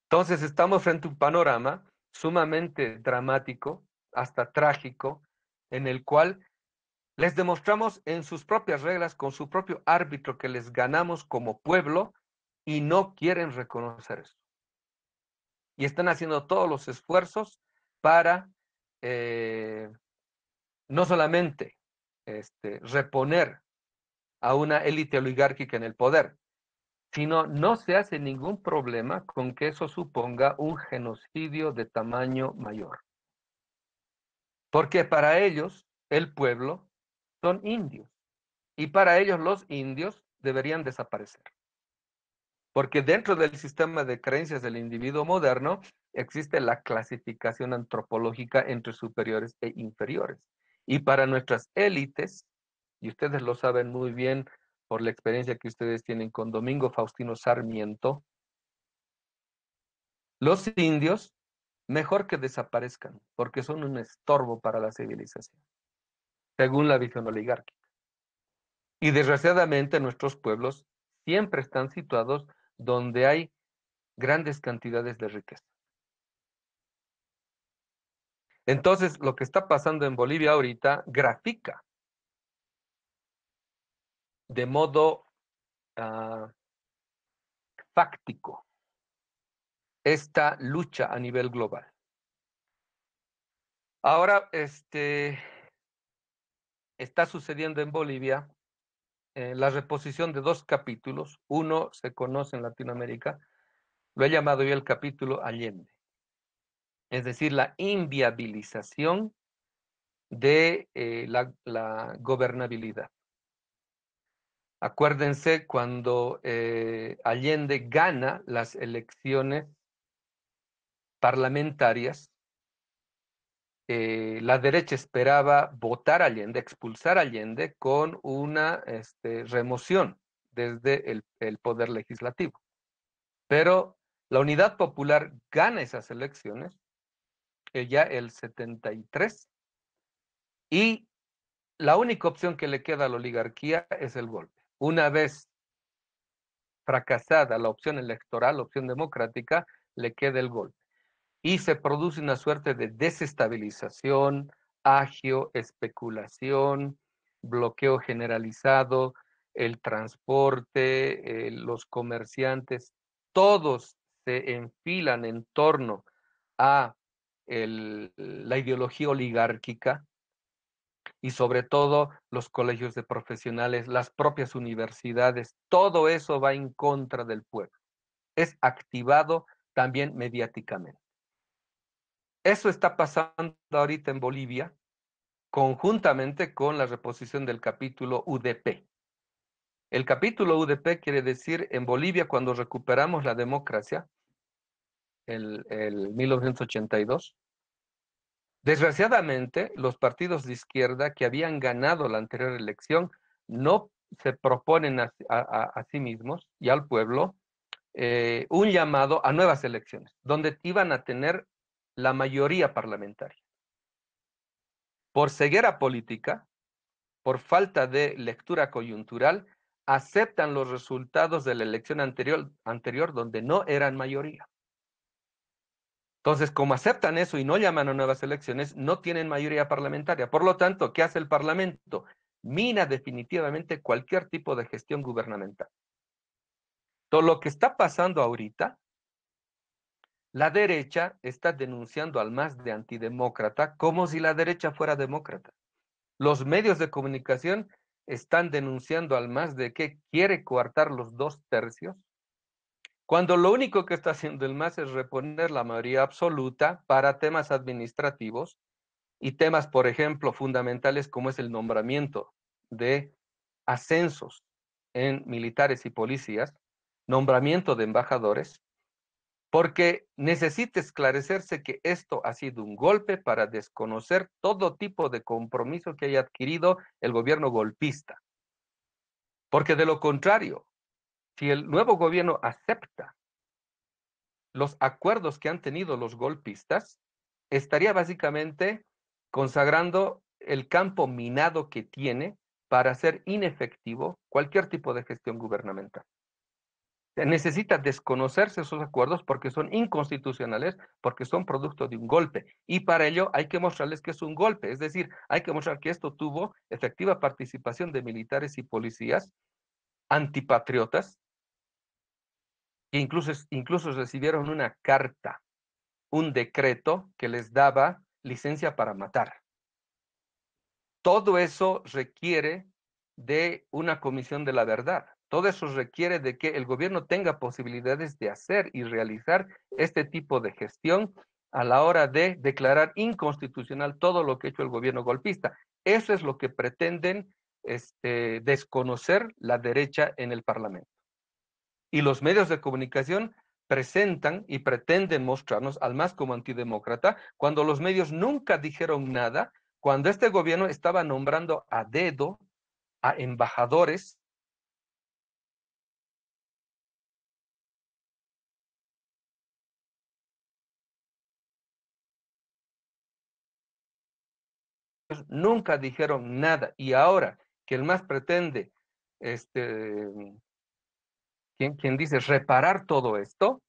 Entonces estamos frente a un panorama sumamente dramático, hasta trágico, en el cual les demostramos en sus propias reglas, con su propio árbitro que les ganamos como pueblo y no quieren reconocer eso. Y están haciendo todos los esfuerzos para eh, no solamente este, reponer a una élite oligárquica en el poder, sino no se hace ningún problema con que eso suponga un genocidio de tamaño mayor. Porque para ellos, el pueblo, son indios. Y para ellos los indios deberían desaparecer. Porque dentro del sistema de creencias del individuo moderno, existe la clasificación antropológica entre superiores e inferiores. Y para nuestras élites, y ustedes lo saben muy bien por la experiencia que ustedes tienen con Domingo Faustino Sarmiento, los indios mejor que desaparezcan porque son un estorbo para la civilización, según la visión oligárquica. Y desgraciadamente nuestros pueblos siempre están situados donde hay grandes cantidades de riqueza. Entonces, lo que está pasando en Bolivia ahorita grafica de modo ah, fáctico esta lucha a nivel global. Ahora, este, está sucediendo en Bolivia eh, la reposición de dos capítulos. Uno se conoce en Latinoamérica, lo he llamado yo el capítulo Allende es decir, la inviabilización de eh, la, gobernabilidad. Acuérdense cuando eh, Allende gana las elecciones parlamentarias, eh, la derecha esperaba votar Allende, expulsar Allende con una este, remoción desde el poder legislativo. Pero la Unidad Popular gana esas elecciones ya el 73. Y la única opción que le queda a la oligarquía es el golpe. Una vez fracasada la opción electoral, la opción democrática, le queda el golpe. Y se produce una suerte de desestabilización, agio, especulación, bloqueo generalizado, el transporte, eh, los comerciantes, todos se enfilan en torno a la ideología oligárquica y sobre todo los colegios de profesionales, las propias universidades, todo eso va en contra del pueblo. Es activado también mediáticamente. Eso está pasando ahorita en Bolivia conjuntamente con la reposición del capítulo UDP. El capítulo UDP quiere decir en Bolivia cuando recuperamos la democracia, el, 1982. Desgraciadamente, los partidos de izquierda que habían ganado la anterior elección no se proponen a, sí mismos y al pueblo eh, un llamado a nuevas elecciones, donde iban a tener la mayoría parlamentaria. Por ceguera política, por falta de lectura coyuntural, aceptan los resultados de la elección anterior, anterior donde no eran mayoría. Entonces, como aceptan eso y no llaman a nuevas elecciones, no tienen mayoría parlamentaria. Por lo tanto, ¿qué hace el Parlamento? Mina definitivamente cualquier tipo de gestión gubernamental. Todo lo que está pasando ahorita, la derecha está denunciando al más de antidemócrata como si la derecha fuera demócrata. Los medios de comunicación están denunciando al más de que quiere coartar los dos tercios cuando lo único que está haciendo el MAS es reponer la mayoría absoluta para temas administrativos y temas, por ejemplo, fundamentales como es el nombramiento de ascensos en militares y policías, nombramiento de embajadores, porque necesita esclarecerse que esto ha sido un golpe para desconocer todo tipo de compromiso que haya adquirido el gobierno golpista. Porque de lo contrario, si el nuevo gobierno acepta los acuerdos que han tenido los golpistas, estaría básicamente consagrando el campo minado que tiene para hacer inefectivo cualquier tipo de gestión gubernamental. Necesita desconocerse esos acuerdos porque son inconstitucionales, porque son producto de un golpe. Y para ello hay que mostrarles que es un golpe, es decir, hay que mostrar que esto tuvo efectiva participación de militares y policías antipatriotas que incluso, incluso recibieron una carta, un decreto que les daba licencia para matar. Todo eso requiere de una comisión de la verdad. Todo eso requiere de que el gobierno tenga posibilidades de hacer y realizar este tipo de gestión a la hora de declarar inconstitucional todo lo que ha hecho el gobierno golpista. Eso es lo que pretenden este, desconocer la derecha en el Parlamento. Y los medios de comunicación presentan y pretenden mostrarnos al más como antidemócrata cuando los medios nunca dijeron nada, cuando este gobierno estaba nombrando a dedo a embajadores nunca dijeron nada. Y ahora que el más pretende, este, quien, quien dice reparar todo esto,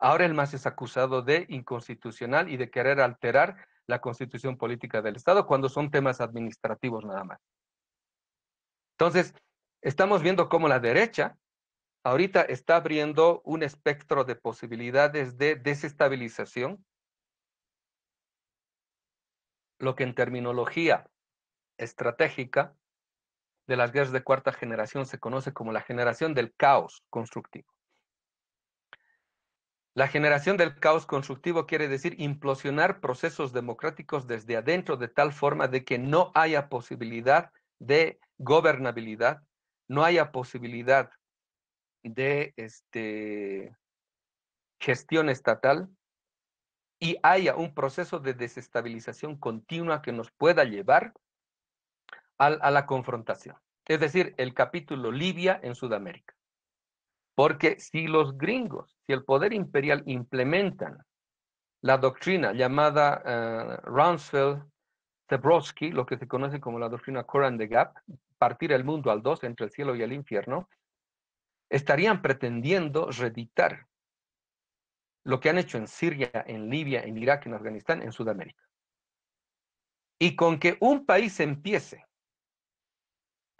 ahora el más es acusado de inconstitucional y de querer alterar la constitución política del Estado cuando son temas administrativos nada más. Entonces, estamos viendo cómo la derecha ahorita está abriendo un espectro de posibilidades de desestabilización, lo que en terminología estratégica de las guerras de cuarta generación se conoce como la generación del caos constructivo. La generación del caos constructivo quiere decir implosionar procesos democráticos desde adentro de tal forma de que no haya posibilidad de gobernabilidad, no haya posibilidad de este, gestión estatal y haya un proceso de desestabilización continua que nos pueda llevar a, la confrontación, es decir, el capítulo Libia en Sudamérica. Porque si los gringos, si el poder imperial implementan la doctrina llamada eh, Rumsfeld, lo que se conoce como la doctrina Koran de Gap, partir el mundo al dos entre el cielo y el infierno, estarían pretendiendo reeditar lo que han hecho en Siria, en Libia, en Irak, en Afganistán, en Sudamérica. Y con que un país empiece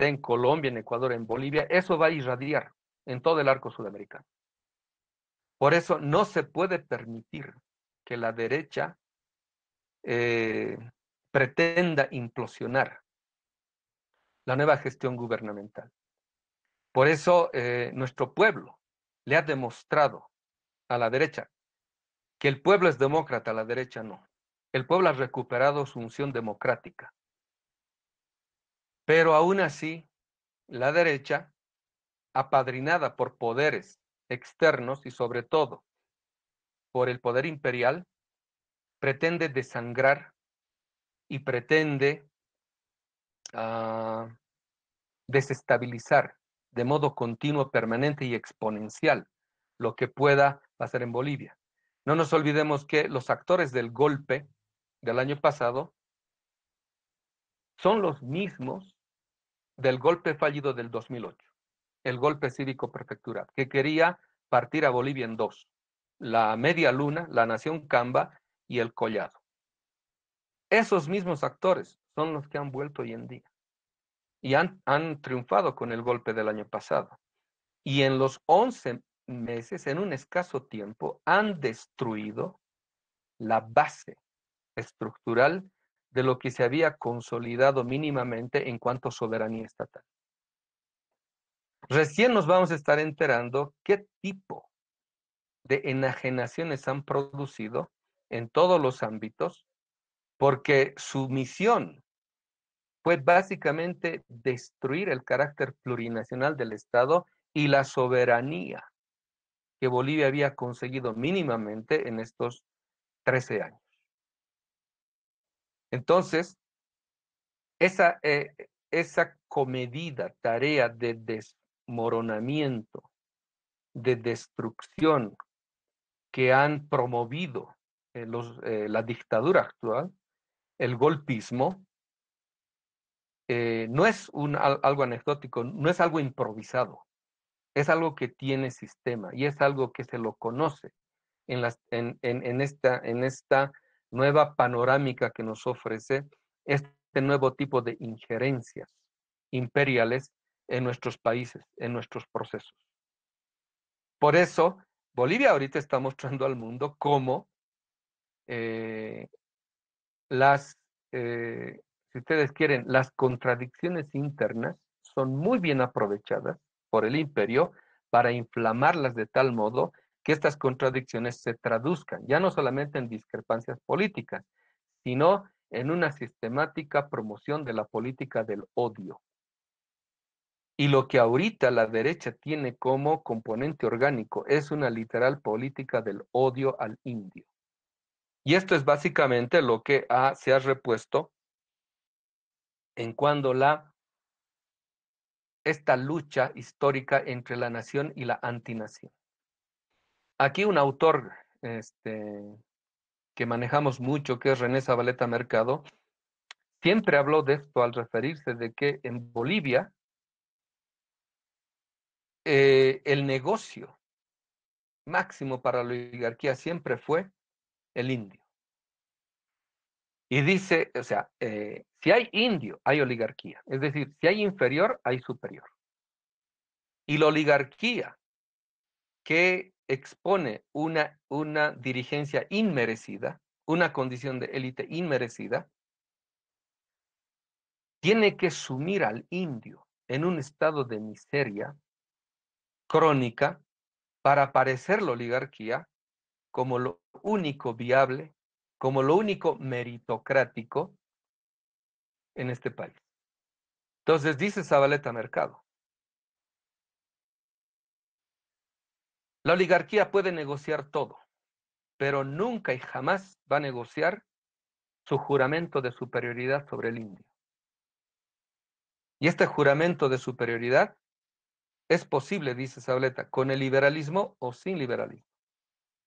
en Colombia, en Ecuador, en Bolivia, eso va a irradiar en todo el arco sudamericano. Por eso no se puede permitir que la derecha eh, pretenda implosionar la nueva gestión gubernamental. Por eso eh, nuestro pueblo le ha demostrado a la derecha que el pueblo es demócrata, la derecha no. El pueblo ha recuperado su unción democrática. Pero aún así, la derecha, apadrinada por poderes externos y sobre todo por el poder imperial, pretende desangrar y pretende ah, desestabilizar de modo continuo, permanente y exponencial lo que pueda pasar en Bolivia. No nos olvidemos que los actores del golpe del año pasado son los mismos del golpe fallido del 2008, el golpe cívico prefectural, que quería partir a Bolivia en dos, la media luna, la nación Camba y el collado. Esos mismos actores son los que han vuelto hoy en día y han, han triunfado con el golpe del año pasado. Y en los 11 meses, en un escaso tiempo, han destruido la base estructural de lo que se había consolidado mínimamente en cuanto a soberanía estatal. Recién nos vamos a estar enterando qué tipo de enajenaciones han producido en todos los ámbitos, porque su misión fue básicamente destruir el carácter plurinacional del Estado y la soberanía que Bolivia había conseguido mínimamente en estos 13 años. Entonces, eh, e, esa, comedida tarea de desmoronamiento, de destrucción que han promovido eh, eh, la dictadura actual, el golpismo, no es un, algo anecdótico, no es algo improvisado, es algo que tiene sistema y es algo que se lo conoce en esta, en esta nueva panorámica que nos ofrece este nuevo tipo de injerencias imperiales en nuestros países, en nuestros procesos. Por eso, Bolivia ahorita está mostrando al mundo cómo eh, las, eh, si ustedes quieren, las contradicciones internas son muy bien aprovechadas por el imperio para inflamarlas de tal modo que estas contradicciones se traduzcan, ya no solamente en discrepancias políticas, sino en una sistemática promoción de la política del odio. Y lo que ahorita la derecha tiene como componente orgánico es una literal política del odio al indio. Y esto es básicamente lo que se ha repuesto en cuando la esta lucha histórica entre la nación y la antinación. Aquí un autor este, que manejamos mucho, que es René Zabaleta Mercado, siempre habló de esto al referirse de que en Bolivia eh, el negocio máximo para la oligarquía siempre fue el indio. Y dice, o sea, eh, si hay indio, hay oligarquía. Es decir, si hay inferior, hay superior. Y la oligarquía que expone una, una dirigencia inmerecida, una condición de élite inmerecida, tiene que sumir al indio en un estado de miseria crónica para parecer la oligarquía como lo único viable, como lo único meritocrático en este país. Entonces dice Zabaleta Mercado, La oligarquía puede negociar todo, pero nunca y jamás va a negociar su juramento de superioridad sobre el indio. Y este juramento de superioridad es posible, dice Sableta, con el liberalismo o sin liberalismo.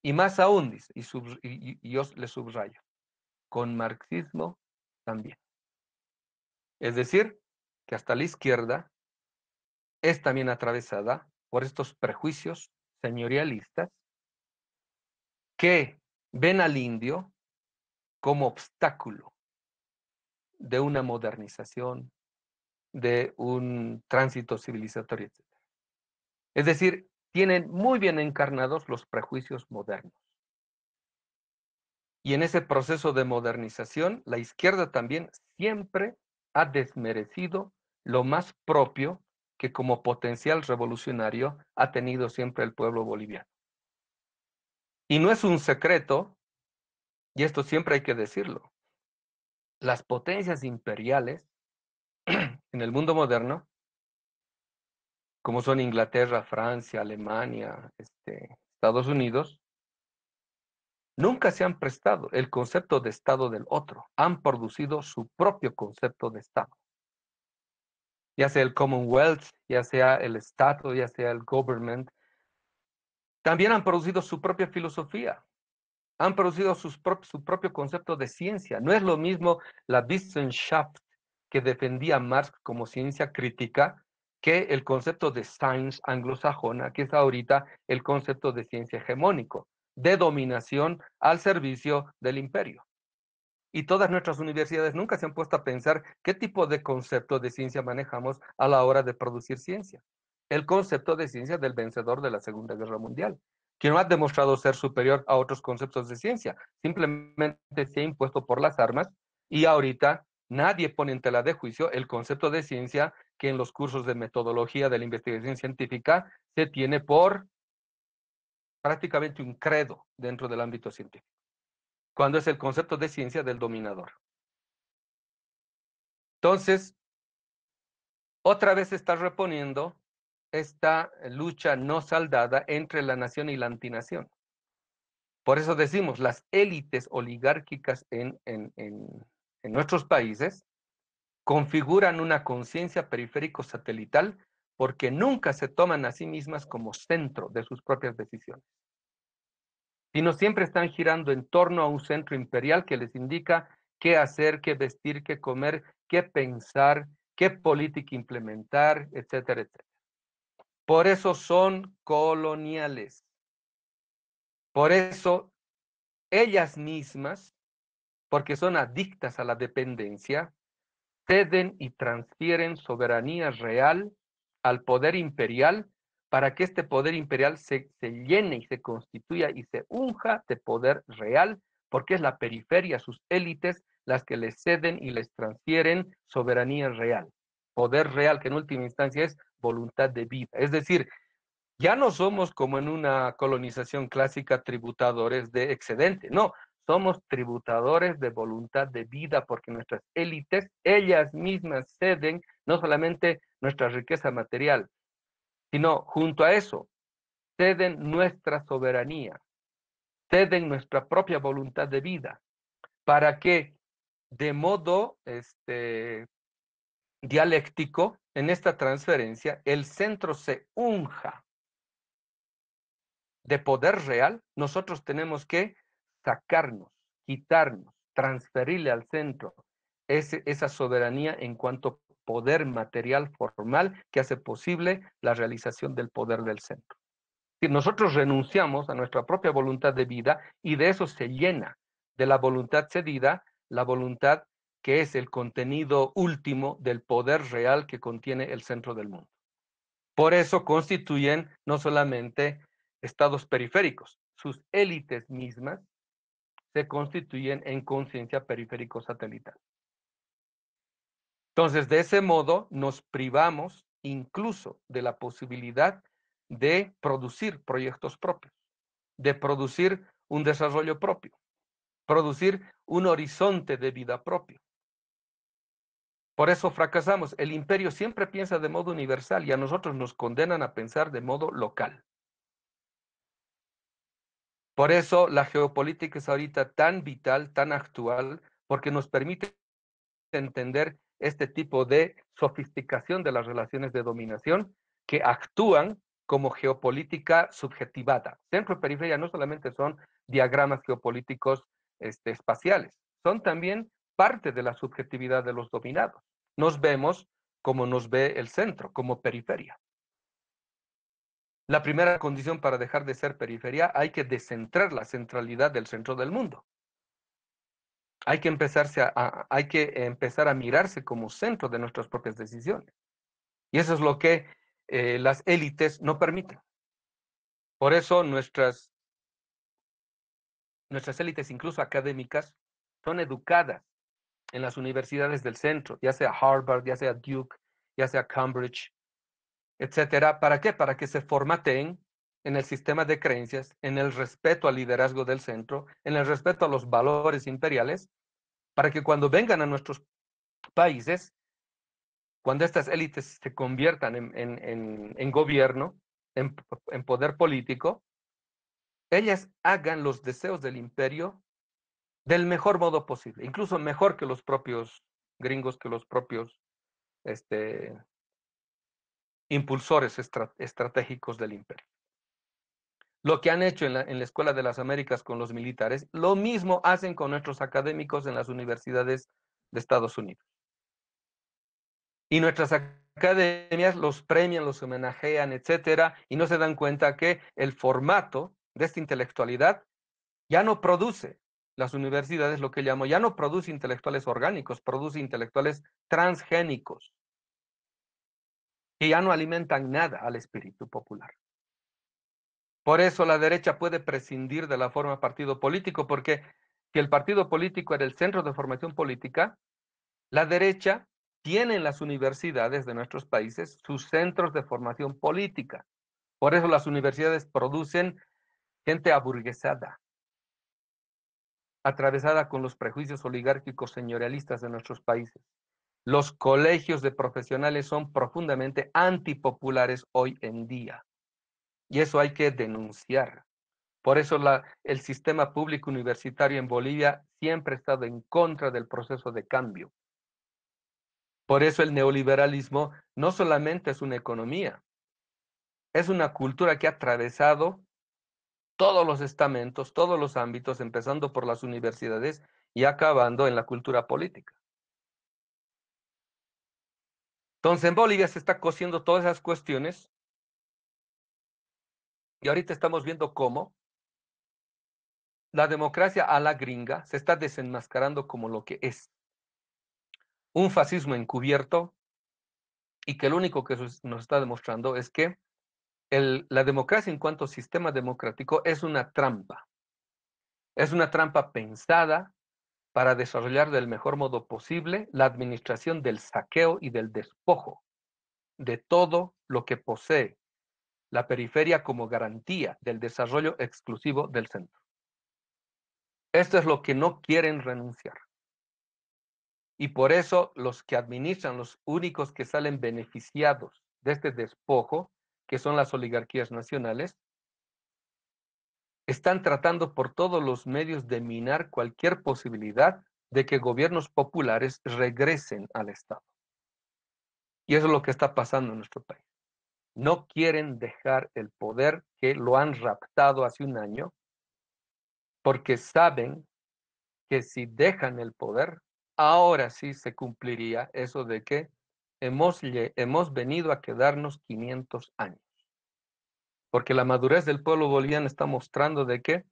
Y más aún, dice, y, y yo le subrayo, con marxismo también. Es decir, que hasta la izquierda es también atravesada por estos prejuicios señorialistas que ven al indio como obstáculo de una modernización, de un tránsito civilizatorio, etc. Es decir, tienen muy bien encarnados los prejuicios modernos. Y en ese proceso de modernización, la izquierda también siempre ha desmerecido lo más propio que como potencial revolucionario ha tenido siempre el pueblo boliviano. Y no es un secreto, y esto siempre hay que decirlo, las potencias imperiales [CLEARS THROAT] en el mundo moderno, como son Inglaterra, Francia, Alemania, este, Estados Unidos, nunca se han prestado el concepto de Estado del otro, han producido su propio concepto de Estado ya sea el Commonwealth, ya sea el Estado, ya sea el government, también han producido su propia filosofía, han producido su propio concepto de ciencia. No es lo mismo la Wissenschaft que defendía Marx como ciencia crítica que el concepto de science anglosajona, que es ahorita el concepto de ciencia hegemónico, de dominación al servicio del imperio. Y todas nuestras universidades nunca se han puesto a pensar qué tipo de concepto de ciencia manejamos a la hora de producir ciencia. El concepto de ciencia del vencedor de la Segunda Guerra Mundial, que no ha demostrado ser superior a otros conceptos de ciencia, simplemente se ha impuesto por las armas y ahorita nadie pone en tela de juicio el concepto de ciencia que en los cursos de metodología de la investigación científica se tiene por prácticamente un credo dentro del ámbito científico cuando es el concepto de ciencia del dominador. Entonces, otra vez se está reponiendo esta lucha no saldada entre la nación y la antinación. Por eso decimos, las élites oligárquicas en, en nuestros países configuran una conciencia periférico-satelital porque nunca se toman a sí mismas como centro de sus propias decisiones y no siempre están girando en torno a un centro imperial que les indica qué hacer, qué vestir, qué comer, qué pensar, qué política implementar, etcétera, etcétera. Por eso son coloniales. Por eso ellas mismas, porque son adictas a la dependencia, ceden y transfieren soberanía real al poder imperial para que este poder imperial se, llene y se constituya y se unja de poder real, porque es la periferia, sus élites, las que les ceden y les transfieren soberanía real, poder real, que en última instancia es voluntad de vida. Es decir, ya no somos como en una colonización clásica tributadores de excedente, no, somos tributadores de voluntad de vida porque nuestras élites, ellas mismas ceden no solamente nuestra riqueza material, sino junto a eso, ceden nuestra soberanía, ceden nuestra propia voluntad de vida, para que de modo este, dialéctico, en esta transferencia, el centro se unja de poder real, nosotros tenemos que sacarnos, quitarnos, transferirle al centro esa soberanía en cuanto poder material formal que hace posible la realización del poder del centro. Si nosotros renunciamos a nuestra propia voluntad de vida y de eso se llena, de la voluntad cedida, la voluntad que es el contenido último del poder real que contiene el centro del mundo. Por eso constituyen no solamente estados periféricos, sus élites mismas se constituyen en conciencia periférico satelital. Entonces, de ese modo nos privamos incluso de la posibilidad de producir proyectos propios, de producir un desarrollo propio, producir un horizonte de vida propio. Por eso fracasamos. El imperio siempre piensa de modo universal y a nosotros nos condenan a pensar de modo local. Por eso la geopolítica es ahorita tan vital, tan actual, porque nos permite entender este tipo de sofisticación de las relaciones de dominación que actúan como geopolítica subjetivada. Centro y periferia no solamente son diagramas geopolíticos este, espaciales, son también parte de la subjetividad de los dominados. Nos vemos como nos ve el centro, como periferia. La primera condición para dejar de ser periferia hay que descentrar la centralidad del centro del mundo. Hay que, empezarse a, hay que empezar a mirarse como centro de nuestras propias decisiones. Y eso es lo que eh, las élites no permiten. Por eso nuestras, nuestras élites, incluso académicas, son educadas en las universidades del centro, ya sea Harvard, ya sea Duke, ya sea Cambridge, etcétera. ¿Para qué? Para que se formaten en el sistema de creencias, en el respeto al liderazgo del centro, en el respeto a los valores imperiales, para que cuando vengan a nuestros países, cuando estas élites se conviertan en, gobierno, en, poder político, ellas hagan los deseos del imperio del mejor modo posible, incluso mejor que los propios gringos, que los propios este, impulsores estratégicos del imperio lo que han hecho en la, Escuela de las Américas con los militares, lo mismo hacen con nuestros académicos en las universidades de Estados Unidos. Y nuestras academias los premian, los homenajean, etcétera, y no se dan cuenta que el formato de esta intelectualidad ya no produce, las universidades lo que llamo, ya no produce intelectuales orgánicos, produce intelectuales transgénicos, que ya no alimentan nada al espíritu popular. Por eso la derecha puede prescindir de la forma partido político, porque que el partido político era el centro de formación política, la derecha tiene en las universidades de nuestros países sus centros de formación política. Por eso las universidades producen gente aburguesada, atravesada con los prejuicios oligárquicos señorialistas de nuestros países. Los colegios de profesionales son profundamente antipopulares hoy en día. Y eso hay que denunciar. Por eso el sistema público universitario en Bolivia siempre ha estado en contra del proceso de cambio. Por eso el neoliberalismo no solamente es una economía, es una cultura que ha atravesado todos los estamentos, todos los ámbitos, empezando por las universidades y acabando en la cultura política. Entonces en Bolivia se está cosiendo todas esas cuestiones y ahorita estamos viendo cómo la democracia a la gringa se está desenmascarando como lo que es. Un fascismo encubierto y que lo único que nos está demostrando es que la democracia en cuanto sistema democrático es una trampa. Es una trampa pensada para desarrollar del mejor modo posible la administración del saqueo y del despojo de todo lo que posee la periferia como garantía del desarrollo exclusivo del centro. Esto es lo que no quieren renunciar. Y por eso los que administran, los únicos que salen beneficiados de este despojo, que son las oligarquías nacionales, están tratando por todos los medios de minar cualquier posibilidad de que gobiernos populares regresen al Estado. Y eso es lo que está pasando en nuestro país no quieren dejar el poder que lo han raptado hace un año, porque saben que si dejan el poder, ahora sí se cumpliría eso de que hemos, hemos venido a quedarnos 500 años. Porque la madurez del pueblo boliviano está mostrando de que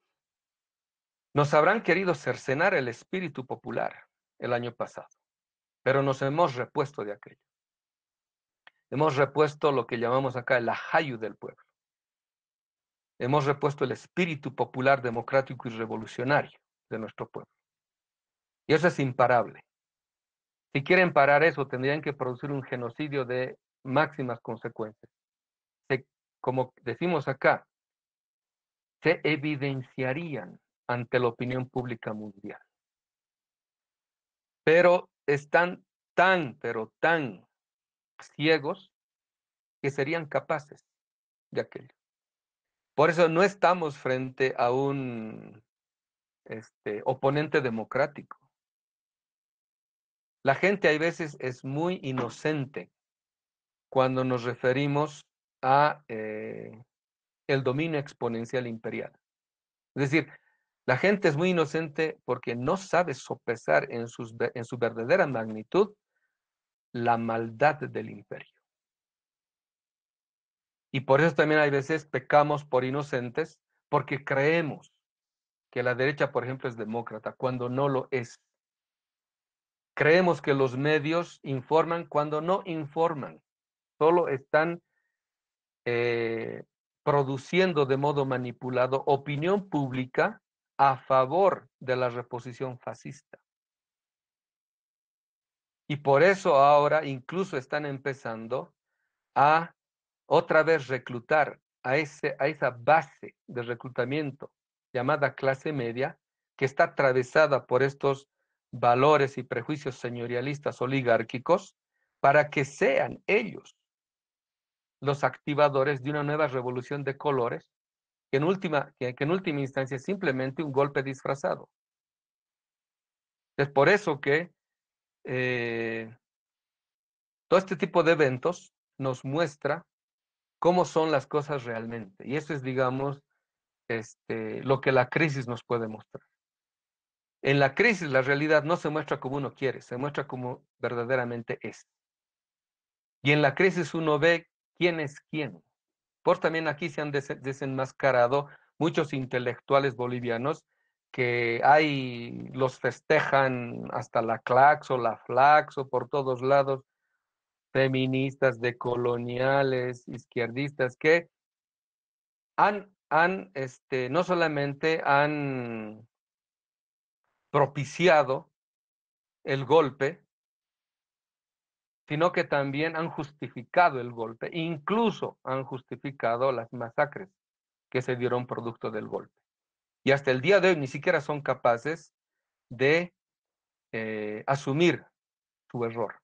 nos habrán querido cercenar el espíritu popular el año pasado, pero nos hemos repuesto de aquello. Hemos repuesto lo que llamamos acá el ajayu del pueblo. Hemos repuesto el espíritu popular, democrático y revolucionario de nuestro pueblo. Y eso es imparable. Si quieren parar eso, tendrían que producir un genocidio de máximas consecuencias. como decimos acá, se evidenciarían ante la opinión pública mundial. Pero están tan, pero tan ciegos que serían capaces de aquello. Por eso no estamos frente a un este, oponente democrático. La gente a veces es muy inocente cuando nos referimos a eh, el dominio exponencial imperial. Es decir, la gente es muy inocente porque no sabe sopesar en, sus, en su verdadera magnitud la maldad del imperio. Y por eso también hay veces pecamos por inocentes porque creemos que la derecha, por ejemplo, es demócrata cuando no lo es. Creemos que los medios informan cuando no informan. Solo están eh, produciendo de modo manipulado opinión pública a favor de la reposición fascista. Y por eso ahora incluso están empezando a otra vez reclutar a, ese, a esa base de reclutamiento llamada clase media que está atravesada por estos valores y prejuicios señorialistas oligárquicos para que sean ellos los activadores de una nueva revolución de colores que en última, que, en última instancia es simplemente un golpe disfrazado. Es por eso que eh, todo este tipo de eventos nos muestra cómo son las cosas realmente. Y eso es, digamos, este, lo que la crisis nos puede mostrar. En la crisis la realidad no se muestra como uno quiere, se muestra como verdaderamente es. Y en la crisis uno ve quién es quién. Por también aquí se han desenmascarado muchos intelectuales bolivianos que hay, los festejan hasta la claxo, la flaxo, por todos lados, feministas, decoloniales, izquierdistas, que han, han este, no solamente han propiciado el golpe, sino que también han justificado el golpe, incluso han justificado las masacres que se dieron producto del golpe y hasta el día de hoy ni siquiera son capaces de eh, asumir su error,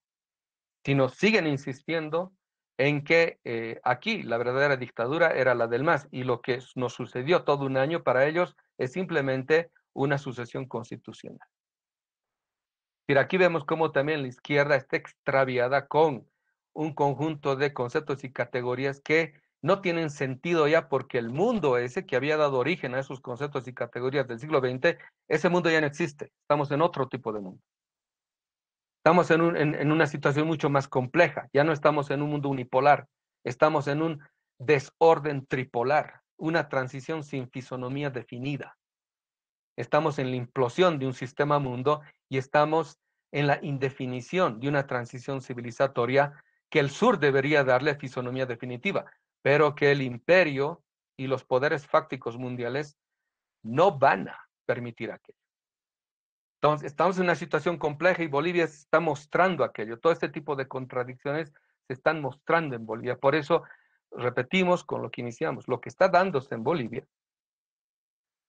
sino siguen insistiendo en que eh, aquí la verdadera dictadura era la del más. y lo que nos sucedió todo un año para ellos es simplemente una sucesión constitucional. Pero aquí vemos cómo también la izquierda está extraviada con un conjunto de conceptos y categorías que no tienen sentido ya porque el mundo ese que había dado origen a esos conceptos y categorías del siglo XX, ese mundo ya no existe. Estamos en otro tipo de mundo. Estamos en, una situación mucho más compleja. Ya no estamos en un mundo unipolar. Estamos en un desorden tripolar, una transición sin fisonomía definida. Estamos en la implosión de un sistema mundo y estamos en la indefinición de una transición civilizatoria que el sur debería darle fisonomía definitiva pero que el imperio y los poderes fácticos mundiales no van a permitir aquello. Entonces, estamos en una situación compleja y Bolivia está mostrando aquello. Todo este tipo de contradicciones se están mostrando en Bolivia. Por eso, repetimos con lo que iniciamos, lo que está dándose en Bolivia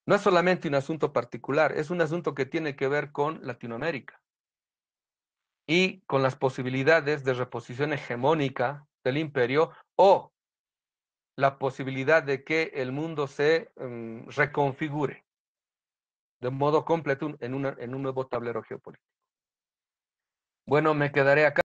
no es solamente un asunto particular, es un asunto que tiene que ver con Latinoamérica y con las posibilidades de reposición hegemónica del imperio o la posibilidad de que el mundo se em, reconfigure de modo completo en, una, en un nuevo tablero geopolítico. Bueno, me quedaré acá.